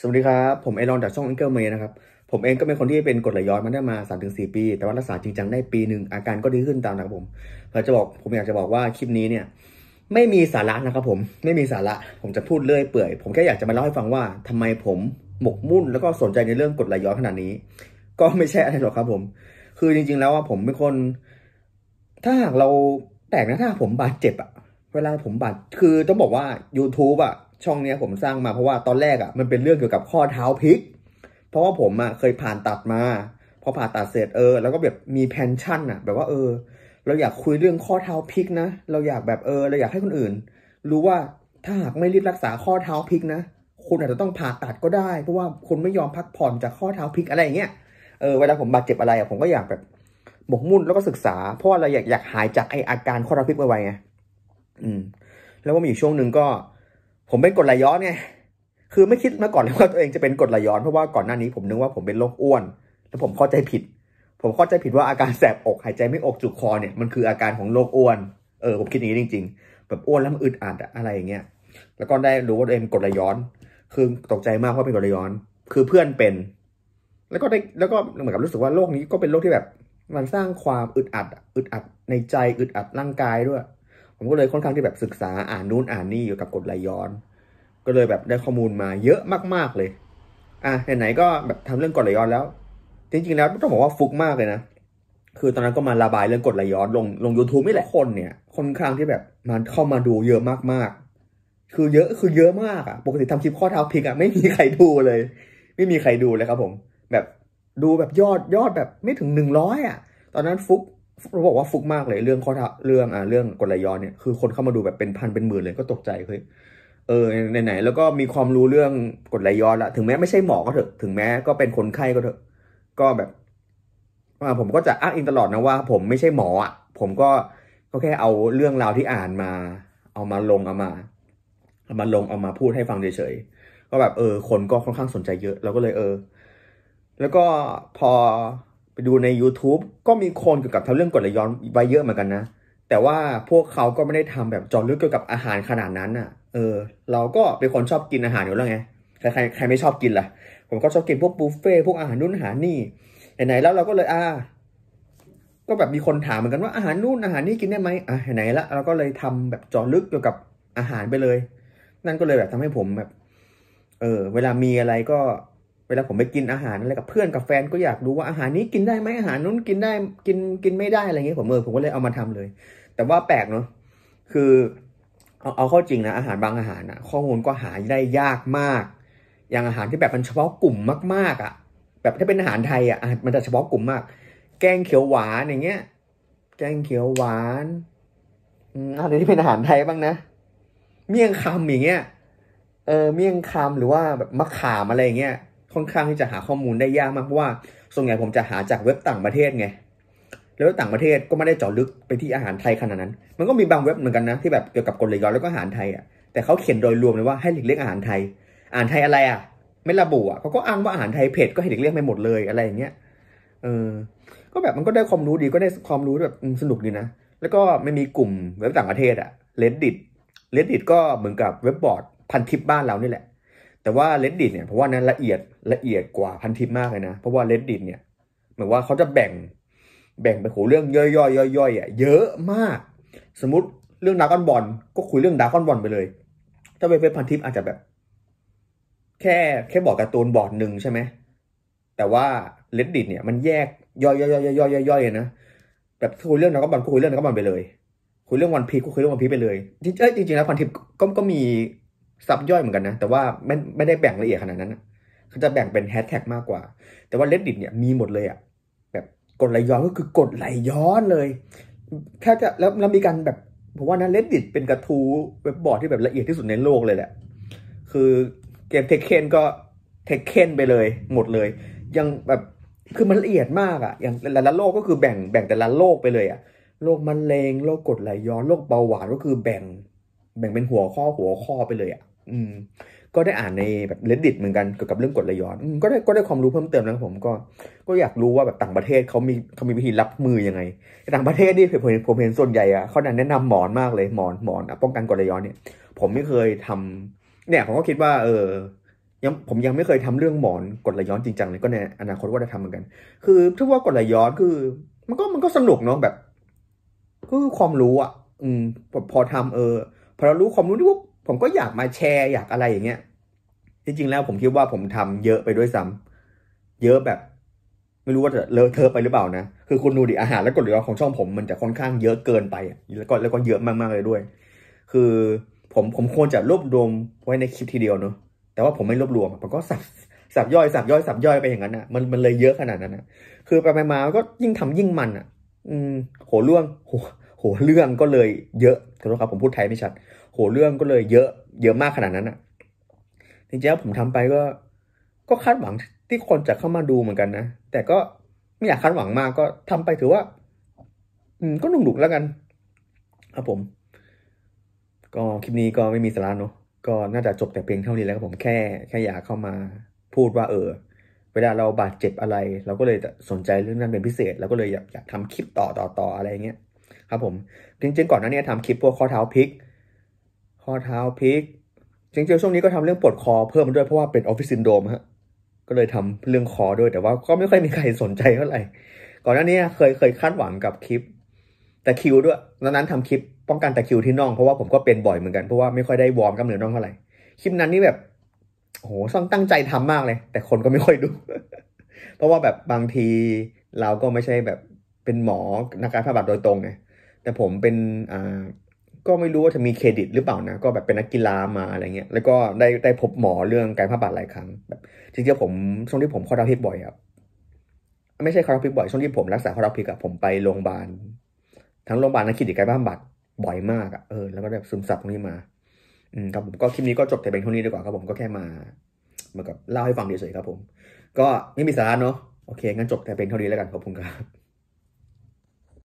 สวัสดีครับผมเอรอนจากช่องอิงเกิลเมย์นะครับผมเองก็เป็นคนที่เป็นกดไหลย้อนมาได้มา3-4 ปี แต่ว่ารักษาจริงจังได้ปีหนึ่งอาการก็ดีขึ้นตามนะครับผมเราจะบอก ผมอยากจะบอกว่าคลิปนี้เนี่ย ไม่มีสาระนะครับผมไม่มีสาระ ผมจะพูดเรื่อยเปื่อย ผมแค่อยากจะมาเล่าให้ฟังว่าทำไมผมหมกมุ่นแล้วก็สนใจในเรื่องกดไหลย้อนขนาดนี้ ก็ไม่ใช่อะไรหรอกครับ ผม คือจริงๆ แล้วว่าผมเป็นคนถ้าหากเราแตกนะถ้าผมบาดเจ็บอะเวลาผมบาดคือต้องบอกว่า YouTube อะช่องเนี้ยผมสร้างมาเพราะว่าตอนแรกอะ่ะมันเป็นเรื่องเกี่ยวกับข้อเท้าพลิก เพราะว่าผมอะ่ะเคยผ่านตัดมาพอผ่าตัดเสร็จเออ แล้วก็แบบมีแพนชั่นอะ่ะแบบว่าเออ เราอยากคุยเรื่องข้อเท้าพลิกนะเราอยากแบบเออเราอยากให้คนอื่นรู้ว่าถ้าหากไม่รีบรักษาข้อเท้าพลิกนะคุณอาจจะต้องผ่าตัดก็ได้ เพราะว่าคุณไม่ยอมพักผ่อนจากข้อเท้าพลิก อะไรอย่างเงี้ยเออเวลาผมบาดเจ็บอะไรอะผมก็อยากแบบหมกมุ่นแล้วก็ศึกษาเพราะว่าเราอยากอยากหายจากไออาการข้อเท้าพลิกไวๆไงอืมแล้วก็มีอยู่ช่วงหนึ่งก็ผมเป็นกดไหลย้อนไง คือไม่คิดมาก่อนเลยว่าตัวเองจะเป็นกดไหลย้อนเพราะว่าก่อนหน้านี้ผมนึกว่าผมเป็นโรคอ้วน แล้วผมเข้าใจผิด ผมเข้าใจผิดว่าอาการแสบอกหายใจไม่ออกจุกคอเนี่ยมันคืออาการของโรคอ้วน เออผมคิดอย่างนี้จริงๆ แบบอ้วนแล้วมันอึดอัดอะไรอย่างเงี้ย แล้วก็ได้รู้ว่าตัวเองกดไหลย้อน คือตกใจมากเพราะเป็นกดไหลย้อน คือเพื่อนเป็น แล้วก็ได้แล้วก็เหมือนกับรู้สึกว่าโรคนี้ก็เป็นโรคที่แบบ มันสร้างความอึดอัดอึดอัด ในใจอึดอัดร่างกายด้วยมก็เลยค่อนข้างที่แบบศึกษาอ่านนู่นอ่านนี่อยู่กับกฎไหลย้อน ก็เลยแบบได้ข้อมูลมาเยอะมากๆเลย อ่ะไหนๆก็แบบทำเรื่องกฎไหลย้อนแล้ว จริงๆแล้วต้องบอกว่าฟุกมากเลยนะคือตอนนั้นก็มาระบายเรื่องกฎไหลย้อนลงลงยูทูบไี่แหละคนเนี่ยคนครั้งที่แบบมันเข้ามาดูเยอะมากๆ คือเยอะคือเยอะมากอะปกติทำคลิปข้อเท้าพิกอะไม่มีใครดูเลย ไม่มีใครดูเลยครับ ผม แบบดูแบบยอดยอดแบบไม่ถึงหนึ่งร้อยอะตอนนั้นฟุกเราบอกว่าฟุกมากเลยเรื่องข้อทเรื่องอ่าเรื่องกฎไหลย้อนเนี่ยคือคนเข้ามาดูแบบเป็นพันเป็นหมื่นเลยก็ตกใจเฮ้ยเออไหนๆแล้วก็มีความรู้เรื่องกฎไหลย้อนละถึงแม้ไม่ใช่หมอก็เถอะถึงแม้ก็เป็นคนไข้ก็เถอะ ก็แบบผมก็จะอ้างอิงตลอดนะว่าผมไม่ใช่หมออ่ะผมก็ก็แค่เอาเรื่องราวที่อ่านมา เอามาลง เอามาเอามาลงเอามาพูดให้ฟังเฉยๆก็แบบเออ คนก็ค่อนข้างสนใจเยอะเราก็เลยเออแล้วก็พอไปดูใน YouTube ก็มีคนเกี่ยวกับทำเรื่องกฎไหลย้อนไว้เยอะเหมือนกันนะ แต่ว่าพวกเขาก็ไม่ได้ทำแบบจอดลึกเกี่ยวกับอาหารขนาดนั้นอ่ะ เออ เราก็เป็นคนชอบกินอาหารอยู่แล้วไงใครใครใครไม่ชอบกินล่ะผมก็ชอบกินพวกบุฟเฟ่พวกอาหารนู่นอาหารนี่ไหนๆแล้วเราก็เลย อ่า ก็แบบมีคนถามเหมือนกันว่าอาหารนู่นอาหารนี่กินได้ไหมอ่ะไหนละเราก็เลยทำแบบจอดลึกเกี่ยวกับอาหารไปเลย นั่นก็เลยแบบทำให้ผมแบบ เออ เวลามีอะไรก็วลาผมไปกินอาหารอะไรกับเพื่อน กับแฟนก็อยากรู้ว่าอาหารนี้กินได้ไหมอาหารนู้นกินได้กินกินไม่ได้อะไรเงี้ยผมเออผมก็เลยเอามาทำเลย แต่ว่าแปลกเนาะคือ เอาเอาข้าจริงนะอาหารบางอาหารอะข้อมูลก็หาได้ยากมาก อย่างอาหารที่แบบมันเฉพาะกลุ่มมากๆอะ่ะ แบบถ้าเป็นอาหารไทยอะ่ะมันจะเฉพาะกลุ่มมาก แกงเขียวหวานอย่างเงี้ย แกงเขียวหวานอะไรที่เป็นอาหารไทยบ้างนะ เมี่ยงคำอย่างเงี้ย เออเมี่ยงคำหรือว่าแบบมะขามอะไรอย่างเงี้ยค่อนข้างที่จะหาข้อมูลได้ยากมากเพราะว่าส่วนใหญ่ผมจะหาจากเว็บต่างประเทศไงแล้วต่างประเทศก็ไม่ได้เจาะลึกไปที่อาหารไทยขนาดนั้น มันก็มีบางเว็บเหมือนกันนะที่แบบเกี่ยวกับกลยทธ์แล้วก็อาหารไทยอ่ะแต่เขาเขียนโดยรวมเลยว่าให้หลีกเลี่ยงอาหารไทยอ่านไทยอะไร อ่ะไม่ระบุอ่ะเขาก็อ้างว่าอาหารไทยเผ็ดก็ให้หลีกเลี่ยงไปหมดเลยอะไรอย่างเงี้ยเออก็แบบมันก็ได้ความรู้ดีก็ได้ความรู้แบบสนุกดีนะแล้วก็ไม่มีกลุ่มเว็บต่างประเทศ อ่ะเลดดิตเลดดิตก็เหมือนกับเว็บบอร์ดพันทิปบ้านเรานี่แหละแต่ว่า reddit เนี่ยเพราะว่านั้นละเอียดละเอียดกว่าพันทิปมากเลยนะ เพราะว่า reddit เนี่ยเหมือนว่าเขาจะแบ่ง แบ่งไปโหเรื่องย่อยๆย่อยๆอ่ะเยอะมาก สมมติเรื่องดาก้อนบอลก็คุยเรื่องดาก้อนบอลไปเลย ถ้าเป็นเป็นพันทิปอาจจะแบบ แค่แค่บอกการ์ตูนบอร์ดหนึ่งใช่ไหมแต่ว่า reddit เนี่ยมันแยกย่อยๆย่อยๆย่อยๆนะแบบคุยเรื่องดาก้อนบอลก็คุยเรื่องดาก้อนบอลไปเลย คุยเรื่องวันพีก็คุยเรื่องวันพีไปเลยจริงๆแล้วพันทิปก็ก็มีซับย่อยเหมือนกันนะ แต่ว่าไม่ไม่ได้แบ่งละเอียดขนาดนั้นเขาจะแบ่งเป็นแฮชแท็กมากกว่า แต่ว่า reddit เนี่ย มีหมดเลยอะ แบบกดไหลย้อนก็คือกดไหลย้อนเลยแค่จะแล้วแล้วมีการแบบผมว่านะ reddit เป็นกระทู้เว็บบอร์ดที่แบบละเอียดที่สุดในโลกเลยแหละคือเกมเทคเคนก็เทคเคนไปเลย หมดเลย ยังแบบคือมันละเอียดมากอะ อย่างแต่ละโลกก็คือแบ่งแบ่งแต่ละโลกไปเลยอะโรคมะเร็งโรคกดไหลย้อนโรคเบาหวานก็คือแบ่งแบ่งเป็นหัวข้อหัวข้อไปเลยอ่ะอืมก็ได้อ่านในแบบเลดดิตเหมือนกันเกี่ยวกับเรื่องกดระย้อนก็ได้ก็ได้ความรู้เพิ่มเติมนะผมก็ก็อยากรู้ว่าแบบต่างประเทศเขามีเขามีวิธีรับมือยังไงต่างประเทศนี่ผมเห็นผมเห็นส่วนใหญ่อะเขาแนะนำหมอนมากเลยหมอนหมอนป้องกันกดระย้อนเนี่ยผมไม่เคยทำ เนี่ยผมก็คิดว่า เออ ยังผมยังไม่เคยทำเรื่องหมอนกดระย้อนจริงจังเลยก็ในอนาคตว่าจะทำเหมือนกัน คือถ้าว่ากดระย้อนคือ มันก็มันก็สนุกเนาะแบบ คือความรู้อ่ะ อืมพอทำเออพอเรารู้ความรู้นี่ปุ๊บผมก็อยากมาแชร์อยากอะไรอย่างเงี้ยจริงๆ แล้วผมคิดว่าผมทำเยอะไปด้วยซ้ำ เยอะแบบ ไม่รู้ว่าเลอะเทอะไปหรือเปล่านะ คือคุณดูดิ อาหารและกฎเหลือของช่องผมมันจะค่อนข้างเยอะเกินไป แล้วก็แล้วก็เยอะมากๆ เลยด้วย คือผมผมควรจะรวบรวมไว้ในคลิปทีเดียวเนาะแต่ว่าผมไม่รวบรวมผมก็สับสับย่อยสับย่อยสับย่อยไปอย่างนั้นอ่ะมันมันเลยเยอะขนาดนั้นอ่ะ คือไปมาก็ยิ่งทำยิ่งมันอ่ะ อืมโหเรื่องโหโหเรื่องก็เลยเยอะขอโทษครับผมพูดไทยไม่ชัดโหเรื่องก็เลยเยอะ เยอะมากขนาดนั้นอะจริงๆผมทำไปก็ ก็คาดหวังที่คนจะเข้ามาดูเหมือนกันนะ แต่ก็ไม่อยากคาดหวังมากก็ทำไปถือว่า อืมก็หนุกกแล้วกัน ครับผม ก็คลิปนี้ก็ไม่มีสาระเนาะ ก็น่าจะจบแต่เพียงเท่านี้แล้วครับผมแค่ แค่อยากเข้ามาพูดว่า เออ เวลาเราบาดเจ็บอะไรเราก็เลยสนใจเรื่องนั้นเป็นพิเศษเราก็เลยอยากอยากทำคลิปต่อต่อต่ออะไรเงี้ย ครับผม จริงๆก่อนหน้านี้ทำคลิปพวกข้อเท้าพลิกข้อเท้าพลิกจริงๆช่วงนี้ก็ทำเรื่องปวดคอเพิ่มมาด้วยเพราะว่าเป็นออฟฟิศซินโดมฮะ ก็เลยทำเรื่องคอด้วย แต่ว่าก็ไม่ค่อยมีใครสนใจเท่าไหร่ก่อนหน้านี้ เคยเคยคาดหวังกับคลิป แต่คิวด้วยตอนนั้นทำคลิปป้องกันแต่คิวที่น่องเพราะว่าผมก็เป็นบ่อยเหมือนกันเพราะว่าไม่ค่อยได้วอร์มกล้ามเนื้อน่องเท่าไหร่คลิปนั้นนี่แบบโหตั้งใจทำมากเลย แต่คนก็ไม่ค่อยดู เพราะว่าแบบบางทีเราก็ไม่ใช่แบบเป็นหมอนักการผ่าตัดโดยตรงไงแต่ผมเป็นอ่าก็ไม่รู้ว่าจะมีเครดิตหรือเปล่านะ ก็แบบเป็นนักกีฬามาอะไรเงี้ยแล้วก็ได้ได้พบหมอเรื่องกายภาพบาดหลายครั้งแบบจริงๆผมช่วงที่ผมข้อเท้าพิกบ่อยครับไม่ใช่ข้อเท้าพิกบ่อยช่วงที่ผมรักษาข้อเท้าพิกอะผมไปโรงพยาบาลทั้งโรงพยาบาลนักกีฬากกายภาพบาดบ่อยมากอะเออแล้วก็แบบซึมซับตรงนี้มา อืมครับผมก็คลิปนี้ก็จบแต่เป็นเท่านี้ดีกว่าครับผมก็แค่มาเหมือนกับเล่าให้ฟังเฉยๆครับผม ก็ไม่มีสาระเนาะโอเคงั้นจบแต่เป็นเท่านี้แล้วกันขอบคุณครับ